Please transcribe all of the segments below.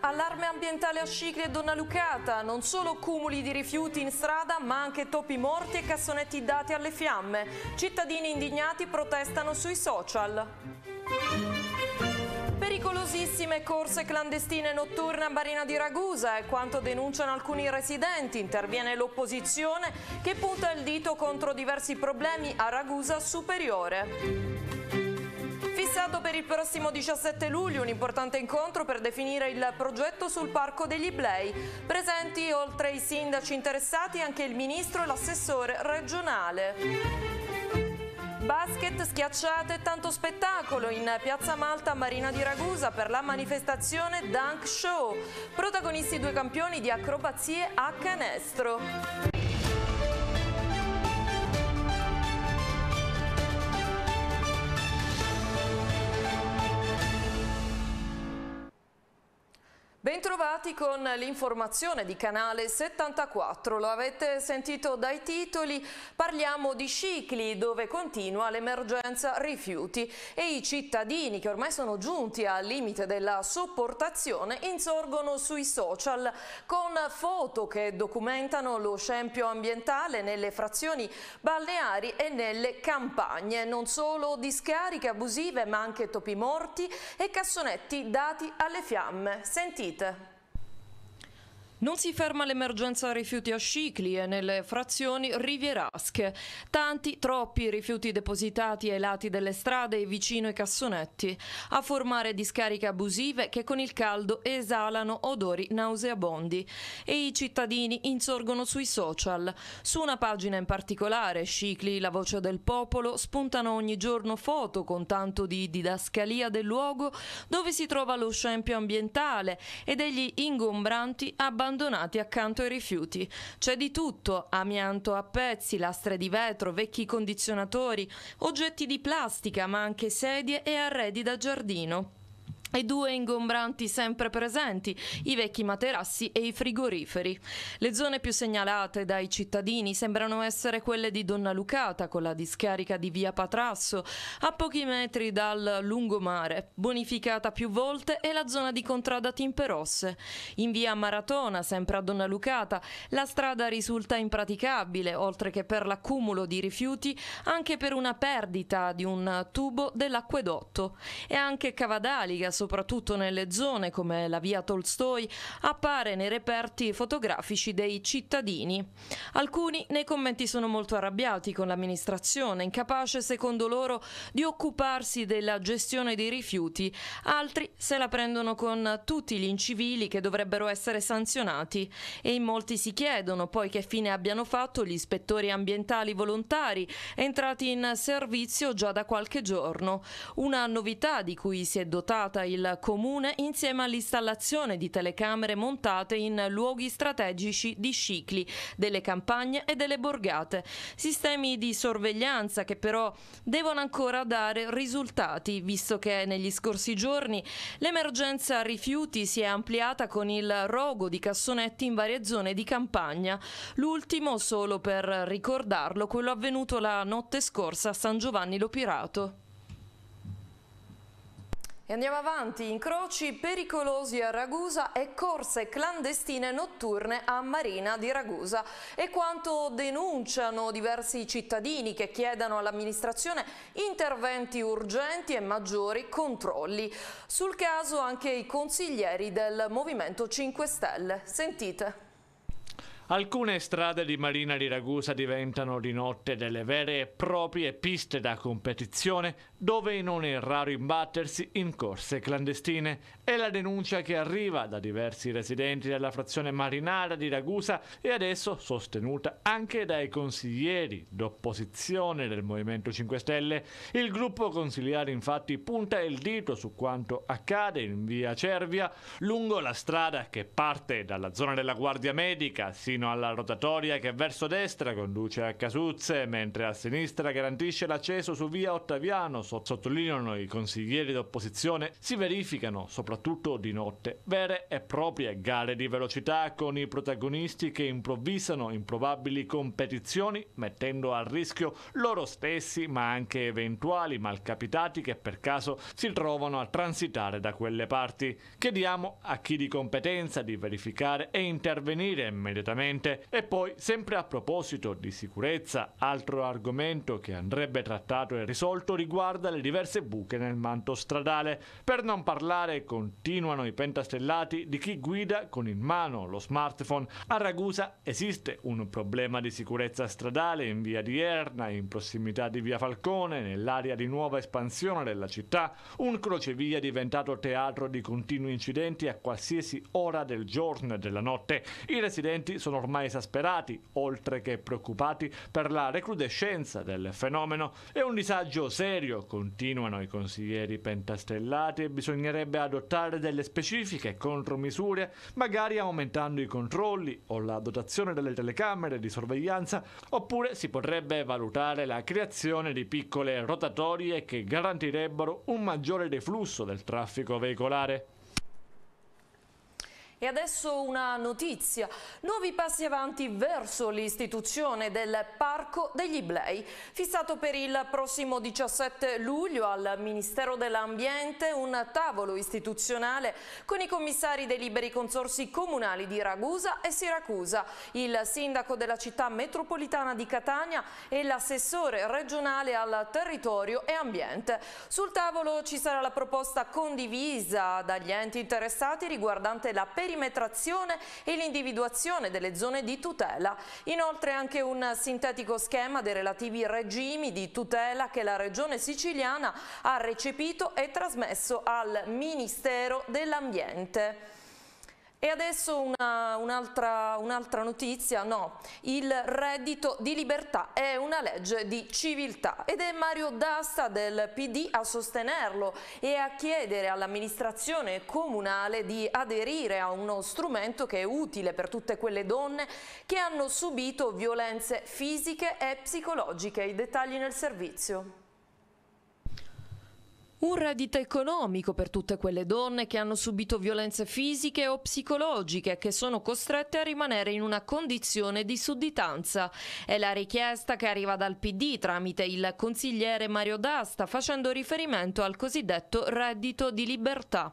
allarme ambientale a Scicli e Donna Lucata, non solo cumuli di rifiuti in strada ma anche topi morti e cassonetti dati alle fiamme. Cittadini indignati protestano sui social. Pericolosissime corse clandestine notturne a Marina di Ragusa è quanto denunciano alcuni residenti. Interviene l'opposizione che punta il dito contro diversi problemi a Ragusa Superiore convocato per il prossimo 17 luglio un importante incontro per definire il progetto sul parco degli Iblei. Presenti oltre ai sindaci interessati anche il ministro e l'assessore regionale. Basket, schiacciate e tanto spettacolo in Piazza Malta Marina di Ragusa per la manifestazione Dunk Show. Protagonisti due campioni di acrobazie a canestro. collegati con l'informazione di Canale 74. Lo avete sentito dai titoli. Parliamo di cicli dove continua l'emergenza rifiuti e i cittadini che ormai sono giunti al limite della sopportazione insorgono sui social con foto che documentano lo scempio ambientale nelle frazioni balneari e nelle campagne. Non solo discariche abusive, ma anche topi morti e cassonetti dati alle fiamme. Sentite. Non si ferma l'emergenza rifiuti a Scicli e nelle frazioni rivierasche. Tanti, troppi rifiuti depositati ai lati delle strade e vicino ai cassonetti, a formare discariche abusive che con il caldo esalano odori nauseabondi. E i cittadini insorgono sui social. Su una pagina in particolare, Scicli, la voce del popolo, spuntano ogni giorno foto con tanto di didascalia del luogo dove si trova lo scempio ambientale e degli ingombranti abbandonati abbandonati accanto ai rifiuti. C'è di tutto, amianto a pezzi, lastre di vetro, vecchi condizionatori, oggetti di plastica, ma anche sedie e arredi da giardino e due ingombranti sempre presenti, i vecchi materassi e i frigoriferi. Le zone più segnalate dai cittadini sembrano essere quelle di Donna Lucata con la discarica di Via Patrasso, a pochi metri dal lungomare, bonificata più volte, e la zona di Contrada Timperosse. In Via Maratona, sempre a Donna Lucata, la strada risulta impraticabile, oltre che per l'accumulo di rifiuti, anche per una perdita di un tubo dell'acquedotto. E anche Cavadaliga, soprattutto soprattutto nelle zone come la via Tolstoi, appare nei reperti fotografici dei cittadini. Alcuni nei commenti sono molto arrabbiati con l'amministrazione, incapace secondo loro di occuparsi della gestione dei rifiuti, altri se la prendono con tutti gli incivili che dovrebbero essere sanzionati e in molti si chiedono poi che fine abbiano fatto gli ispettori ambientali volontari entrati in servizio già da qualche giorno. Una novità di cui si è dotata il il Comune insieme all'installazione di telecamere montate in luoghi strategici di cicli, delle campagne e delle borgate. Sistemi di sorveglianza che però devono ancora dare risultati, visto che negli scorsi giorni l'emergenza rifiuti si è ampliata con il rogo di cassonetti in varie zone di campagna. L'ultimo, solo per ricordarlo, quello avvenuto la notte scorsa a San Giovanni Lopirato. E andiamo avanti, incroci pericolosi a Ragusa e corse clandestine notturne a Marina di Ragusa. E quanto denunciano diversi cittadini che chiedono all'amministrazione interventi urgenti e maggiori controlli. Sul caso anche i consiglieri del Movimento 5 Stelle. Sentite. Alcune strade di Marina di Ragusa diventano di notte delle vere e proprie piste da competizione dove non è raro imbattersi in corse clandestine è la denuncia che arriva da diversi residenti della frazione marinara di Ragusa e adesso sostenuta anche dai consiglieri d'opposizione del Movimento 5 Stelle. Il gruppo consigliare infatti punta il dito su quanto accade in via Cervia lungo la strada che parte dalla zona della Guardia Medica sino alla rotatoria che verso destra conduce a Casuzze mentre a sinistra garantisce l'accesso su via Ottaviano, sottolineano i consiglieri d'opposizione, si verificano soprattutto soprattutto di notte, vere e proprie gare di velocità con i protagonisti che improvvisano improbabili competizioni mettendo a rischio loro stessi ma anche eventuali malcapitati che per caso si trovano a transitare da quelle parti. Chiediamo a chi di competenza di verificare e intervenire immediatamente e poi sempre a proposito di sicurezza, altro argomento che andrebbe trattato e risolto riguarda le diverse buche nel manto stradale, per non parlare con continuano i pentastellati di chi guida con in mano lo smartphone. A Ragusa esiste un problema di sicurezza stradale in via di Erna, in prossimità di via Falcone, nell'area di nuova espansione della città, un crocevia diventato teatro di continui incidenti a qualsiasi ora del giorno e della notte. I residenti sono ormai esasperati, oltre che preoccupati per la recrudescenza del fenomeno. È un disagio serio, continuano i consiglieri pentastellati e bisognerebbe adottare adottare delle specifiche contromisure, magari aumentando i controlli o la dotazione delle telecamere di sorveglianza, oppure si potrebbe valutare la creazione di piccole rotatorie che garantirebbero un maggiore deflusso del traffico veicolare. E adesso una notizia, nuovi passi avanti verso l'istituzione del Parco degli Iblei, fissato per il prossimo 17 luglio al Ministero dell'Ambiente un tavolo istituzionale con i commissari dei liberi consorsi comunali di Ragusa e Siracusa, il sindaco della città metropolitana di Catania e l'assessore regionale al territorio e ambiente. Sul tavolo ci sarà la proposta condivisa dagli enti interessati riguardante la perimetria perimetrazione e l'individuazione delle zone di tutela. Inoltre anche un sintetico schema dei relativi regimi di tutela che la Regione Siciliana ha recepito e trasmesso al Ministero dell'Ambiente. E adesso un'altra un un notizia, no, il reddito di libertà è una legge di civiltà ed è Mario D'Asta del PD a sostenerlo e a chiedere all'amministrazione comunale di aderire a uno strumento che è utile per tutte quelle donne che hanno subito violenze fisiche e psicologiche. I dettagli nel servizio. Un reddito economico per tutte quelle donne che hanno subito violenze fisiche o psicologiche e che sono costrette a rimanere in una condizione di sudditanza. È la richiesta che arriva dal PD tramite il consigliere Mario D'Asta facendo riferimento al cosiddetto reddito di libertà.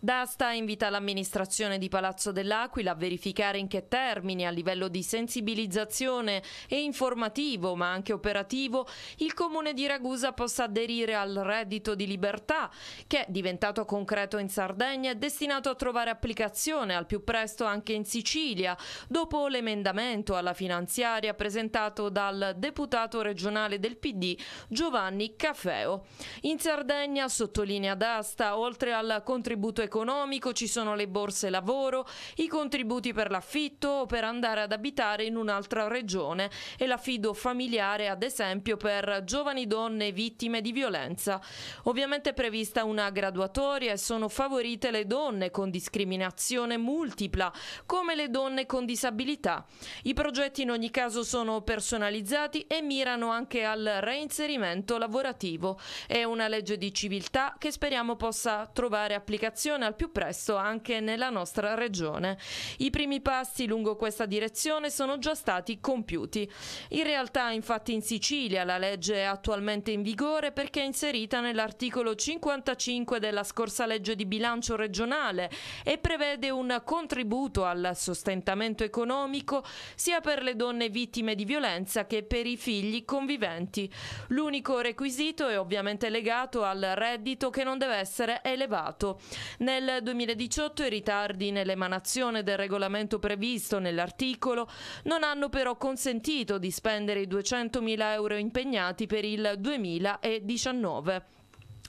D'Asta invita l'amministrazione di Palazzo dell'Aquila a verificare in che termini a livello di sensibilizzazione e informativo ma anche operativo il comune di Ragusa possa aderire al reddito di libertà libertà, che è diventato concreto in Sardegna è destinato a trovare applicazione al più presto anche in Sicilia, dopo l'emendamento alla finanziaria presentato dal deputato regionale del PD Giovanni Cafeo. In Sardegna, sottolinea d'asta, oltre al contributo economico ci sono le borse lavoro, i contributi per l'affitto o per andare ad abitare in un'altra regione e l'affido familiare ad esempio per giovani donne vittime di violenza. Ovviamente ovviamente prevista una graduatoria e sono favorite le donne con discriminazione multipla, come le donne con disabilità. I progetti in ogni caso sono personalizzati e mirano anche al reinserimento lavorativo. È una legge di civiltà che speriamo possa trovare applicazione al più presto anche nella nostra regione. I primi passi lungo questa direzione sono già stati compiuti. In realtà infatti in Sicilia la legge è attualmente in vigore perché è inserita nell'articolo l'articolo 55 della scorsa legge di bilancio regionale e prevede un contributo al sostentamento economico sia per le donne vittime di violenza che per i figli conviventi. L'unico requisito è ovviamente legato al reddito che non deve essere elevato. Nel 2018 i ritardi nell'emanazione del regolamento previsto nell'articolo non hanno però consentito di spendere i 200.000 euro impegnati per il 2019.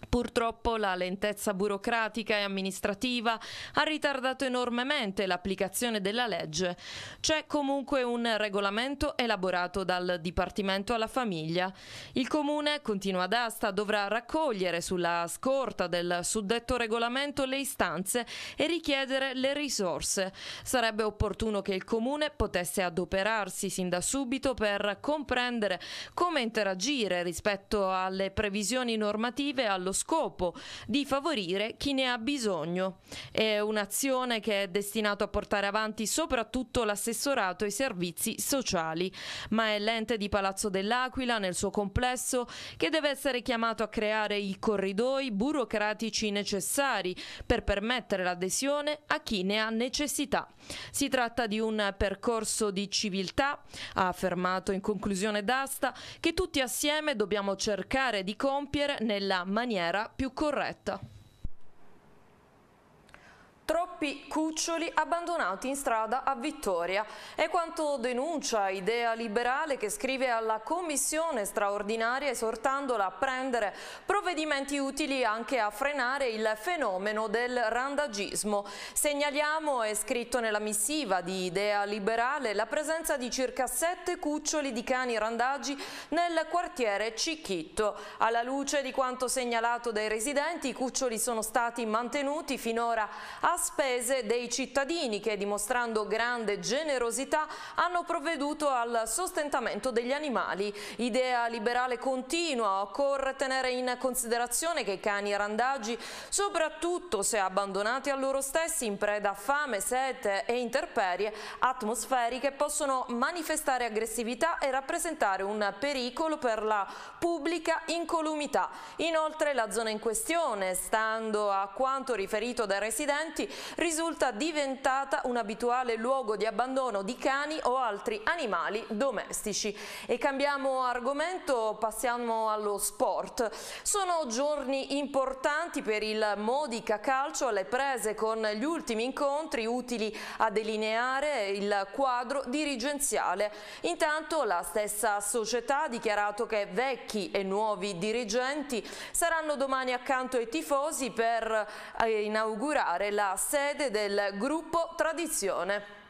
Purtroppo la lentezza burocratica e amministrativa ha ritardato enormemente l'applicazione della legge. C'è comunque un regolamento elaborato dal Dipartimento alla Famiglia. Il Comune, continua ad asta, dovrà raccogliere sulla scorta del suddetto regolamento le istanze e richiedere le risorse. Sarebbe opportuno che il Comune potesse adoperarsi sin da subito per comprendere come interagire rispetto alle previsioni normative allo allo scopo di favorire chi ne ha bisogno. È un'azione che è destinata a portare avanti soprattutto l'assessorato ai servizi sociali, ma è l'ente di Palazzo dell'Aquila nel suo complesso che deve essere chiamato a creare i corridoi burocratici necessari per permettere l'adesione a chi ne ha necessità. Si tratta di un percorso di civiltà, ha affermato in conclusione d'asta, che tutti assieme dobbiamo cercare di compiere nella maniera maniera più corretta. Troppi cuccioli abbandonati in strada a Vittoria. È quanto denuncia Idea Liberale che scrive alla Commissione straordinaria esortandola a prendere provvedimenti utili anche a frenare il fenomeno del randagismo. Segnaliamo, è scritto nella missiva di Idea Liberale, la presenza di circa sette cuccioli di cani randagi nel quartiere Cicchitto. Alla luce di quanto segnalato dai residenti, i cuccioli sono stati mantenuti finora a spese dei cittadini che dimostrando grande generosità hanno provveduto al sostentamento degli animali. Idea liberale continua, occorre tenere in considerazione che i cani randaggi, soprattutto se abbandonati a loro stessi in preda a fame, sete e interperie atmosferiche, possono manifestare aggressività e rappresentare un pericolo per la pubblica incolumità. Inoltre la zona in questione, stando a quanto riferito dai residenti, Parenti, risulta diventata un abituale luogo di abbandono di cani o altri animali domestici. E cambiamo argomento, passiamo allo sport. Sono giorni importanti per il Modica Calcio alle prese con gli ultimi incontri utili a delineare il quadro dirigenziale. Intanto la stessa società ha dichiarato che vecchi e nuovi dirigenti saranno domani accanto ai tifosi per eh, inaugurare la sede del gruppo Tradizione.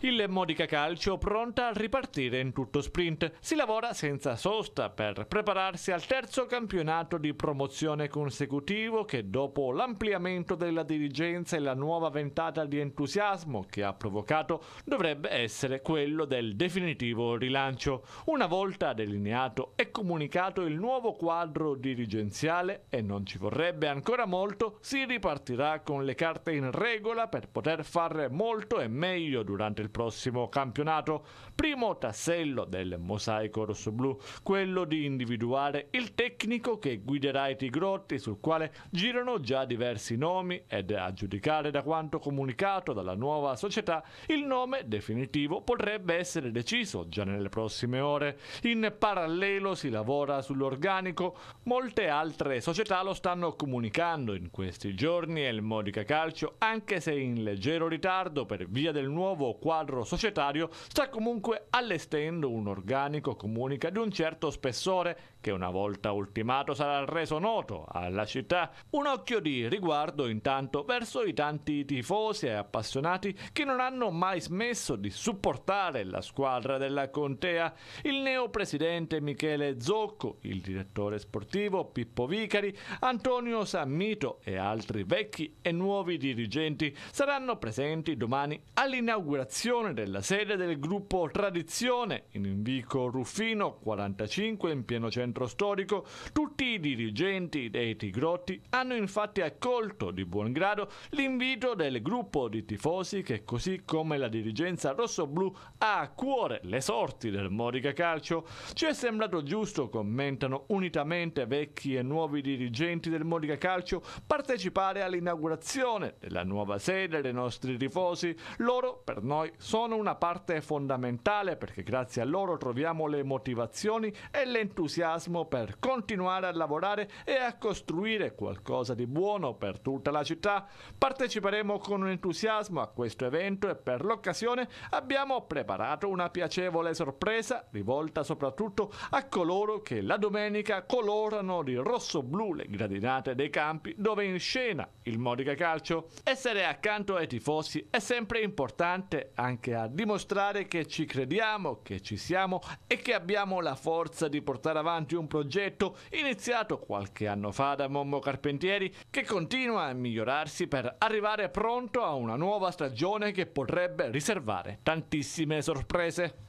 Il Modica Calcio pronta a ripartire in tutto sprint. Si lavora senza sosta per prepararsi al terzo campionato di promozione consecutivo che dopo l'ampliamento della dirigenza e la nuova ventata di entusiasmo che ha provocato dovrebbe essere quello del definitivo rilancio. Una volta delineato e comunicato il nuovo quadro dirigenziale e non ci vorrebbe ancora molto, si ripartirà con le carte in regola per poter fare molto e meglio durante il il prossimo campionato. Primo tassello del mosaico rossoblù, quello di individuare il tecnico che guiderà i Tigrotti, sul quale girano già diversi nomi ed a giudicare da quanto comunicato dalla nuova società, il nome definitivo potrebbe essere deciso già nelle prossime ore. In parallelo si lavora sull'organico, molte altre società lo stanno comunicando in questi giorni e il Modica Calcio, anche se in leggero ritardo per via del nuovo quadro quadro societario sta comunque allestendo un organico comunica di un certo spessore che una volta ultimato sarà reso noto alla città. Un occhio di riguardo intanto verso i tanti tifosi e appassionati che non hanno mai smesso di supportare la squadra della contea. Il neopresidente Michele Zocco, il direttore sportivo Pippo Vicari, Antonio Sammito e altri vecchi e nuovi dirigenti saranno presenti domani all'inaugurazione inaugurazione della sede del gruppo Tradizione in Vico Ruffino 45 in pieno centro storico, tutti i dirigenti dei Tigrotti hanno infatti accolto di buon grado l'invito del gruppo di tifosi che così come la dirigenza rossoblu ha a cuore le sorti del Modica Calcio. Ci è sembrato giusto, commentano unitamente vecchi e nuovi dirigenti del Modica Calcio, partecipare all'inaugurazione della nuova sede dei nostri tifosi, loro per noi sono una parte fondamentale perché grazie a loro troviamo le motivazioni e l'entusiasmo per continuare a lavorare e a costruire qualcosa di buono per tutta la città. Parteciperemo con entusiasmo a questo evento e per l'occasione abbiamo preparato una piacevole sorpresa rivolta soprattutto a coloro che la domenica colorano di rosso-blu le gradinate dei campi dove in scena il Modica Calcio. Essere accanto ai tifosi è sempre importante anche anche a dimostrare che ci crediamo, che ci siamo e che abbiamo la forza di portare avanti un progetto iniziato qualche anno fa da Mommo Carpentieri che continua a migliorarsi per arrivare pronto a una nuova stagione che potrebbe riservare tantissime sorprese.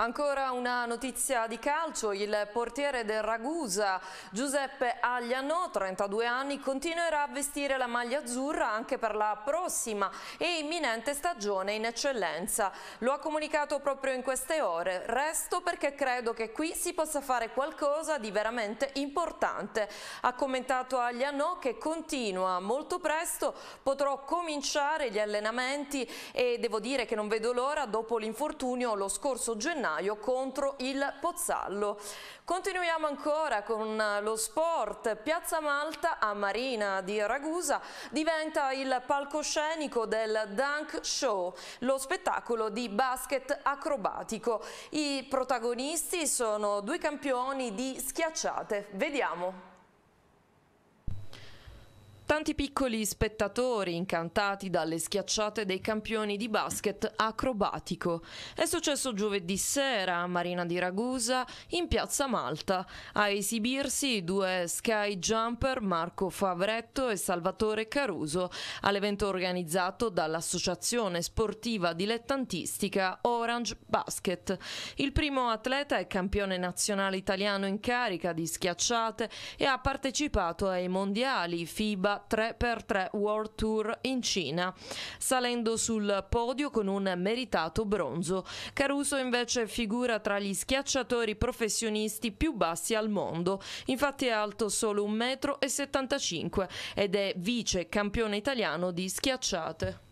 Ancora una notizia di calcio, il portiere del Ragusa Giuseppe Agliano, 32 anni, continuerà a vestire la maglia azzurra anche per la prossima e imminente stagione in eccellenza. Lo ha comunicato proprio in queste ore, resto perché credo che qui si possa fare qualcosa di veramente importante. Ha commentato Agliano che continua molto presto, potrò cominciare gli allenamenti e devo dire che non vedo l'ora dopo l'infortunio lo scorso gennaio gennaio contro il Pozzallo. Continuiamo ancora con eh, lo sport. Piazza Malta a Marina di Ragusa diventa il palcoscenico del Dunk Show, lo spettacolo di basket acrobatico. I protagonisti sono due campioni di schiacciate. Vediamo. Tanti piccoli spettatori incantati dalle schiacciate dei campioni di basket acrobatico. È successo giovedì sera a Marina di Ragusa in piazza Malta. A esibirsi i due sky jumper Marco Favretto e Salvatore Caruso all'evento organizzato dall'associazione sportiva dilettantistica Orange Basket. Il primo atleta è campione nazionale italiano in carica di schiacciate e ha partecipato ai mondiali FIBA 3x3 World Tour in Cina, salendo sul podio con un meritato bronzo. Caruso invece figura tra gli schiacciatori professionisti più bassi al mondo, infatti è alto solo 1,75 m ed è vice campione italiano di schiacciate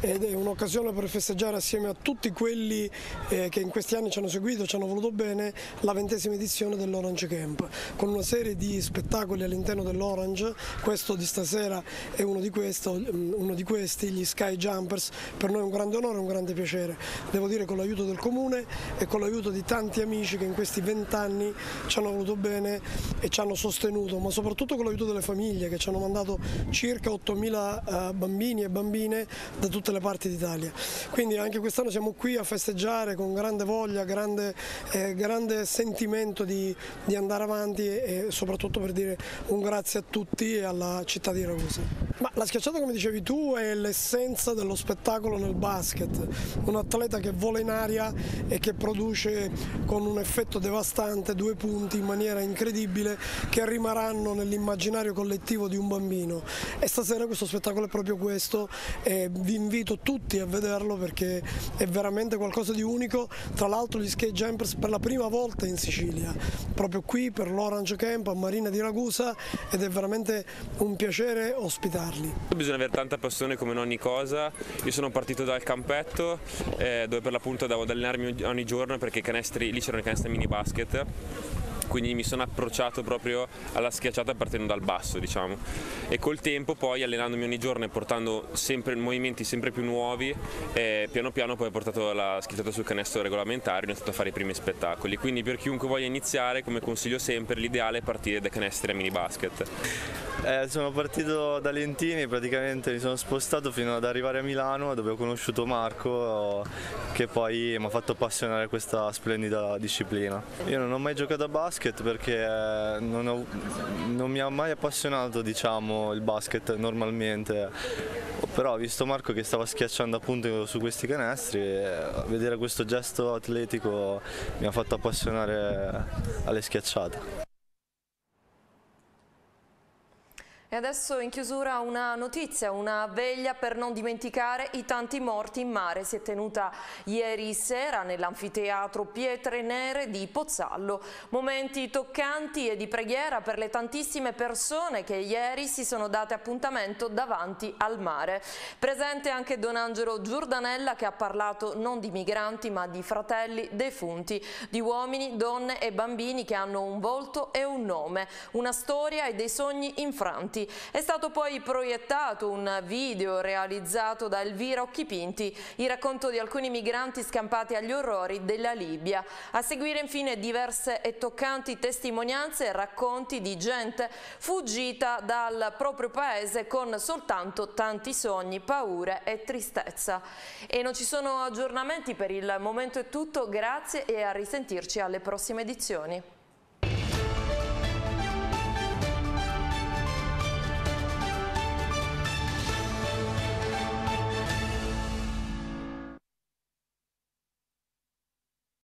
ed è un'occasione per festeggiare assieme a tutti quelli eh, che in questi anni ci hanno seguito, ci hanno voluto bene, la ventesima edizione dell'Orange Camp, con una serie di spettacoli all'interno dell'Orange, questo di stasera è uno di, questo, mm, uno di, questi, gli Sky Jumpers, per noi è un grande onore e un grande piacere, devo dire con l'aiuto del Comune e con l'aiuto di tanti amici che in questi vent'anni ci hanno voluto bene e ci hanno sostenuto, ma soprattutto con l'aiuto delle famiglie che ci hanno mandato circa 8.000 eh, bambini e bambine da tutte le parti d'Italia. Quindi anche quest'anno siamo qui a festeggiare con grande voglia, grande, eh, grande sentimento di, di, andare avanti e, e, soprattutto per dire un grazie a tutti e alla città di Ragusa. Ma la schiacciata come dicevi tu è l'essenza dello spettacolo nel basket, un atleta che vola in aria e che produce con un effetto devastante due punti in maniera incredibile che rimarranno nell'immaginario collettivo di un bambino e stasera questo spettacolo è proprio questo, eh, vi invito tutti a vederlo perché è veramente qualcosa di unico, tra l'altro gli skate jumpers per la prima volta in Sicilia, proprio qui per l'Orange Camp a Marina di Ragusa ed è veramente un piacere ospitarli. Bisogna avere tanta passione come in ogni cosa, io sono partito dal campetto eh, dove per l'appunto andavo ad allenarmi ogni giorno perché i canestri, lì c'erano i canestri mini basket quindi mi sono approcciato proprio alla schiacciata partendo dal basso diciamo e col tempo poi allenandomi ogni giorno e portando sempre movimenti sempre più nuovi eh, piano piano poi ho portato la schiacciata sul canestro regolamentare e ho iniziato a fare i primi spettacoli quindi per chiunque voglia iniziare come consiglio sempre l'ideale è partire da canestri a mini basket eh, sono partito da Lentini, praticamente mi sono spostato fino ad arrivare a Milano dove ho conosciuto Marco che poi mi ha fatto appassionare questa splendida disciplina. Io non ho mai giocato a basket perché eh, non, ho, non mi ha mai appassionato diciamo, il basket normalmente, però ho visto Marco che stava schiacciando appunto su questi canestri e vedere questo gesto atletico mi ha fatto appassionare alle schiacciate. E adesso in chiusura una notizia, una veglia per non dimenticare i tanti morti in mare. Si è tenuta ieri sera nell'anfiteatro Pietre Nere di Pozzallo. Momenti toccanti e di preghiera per le tantissime persone che ieri si sono date appuntamento davanti al mare. Presente anche Don Angelo Giordanella che ha parlato non di migranti ma di fratelli defunti, di uomini, donne e bambini che hanno un volto e un nome, una storia e dei sogni infranti morti. È stato poi proiettato un video realizzato da Elvira Occhipinti, il racconto di alcuni migranti scampati agli orrori della Libia. A seguire infine diverse e toccanti testimonianze e racconti di gente fuggita dal proprio paese con soltanto tanti sogni, paure e tristezza. E non ci sono aggiornamenti per il momento è tutto, grazie e a risentirci alle prossime edizioni.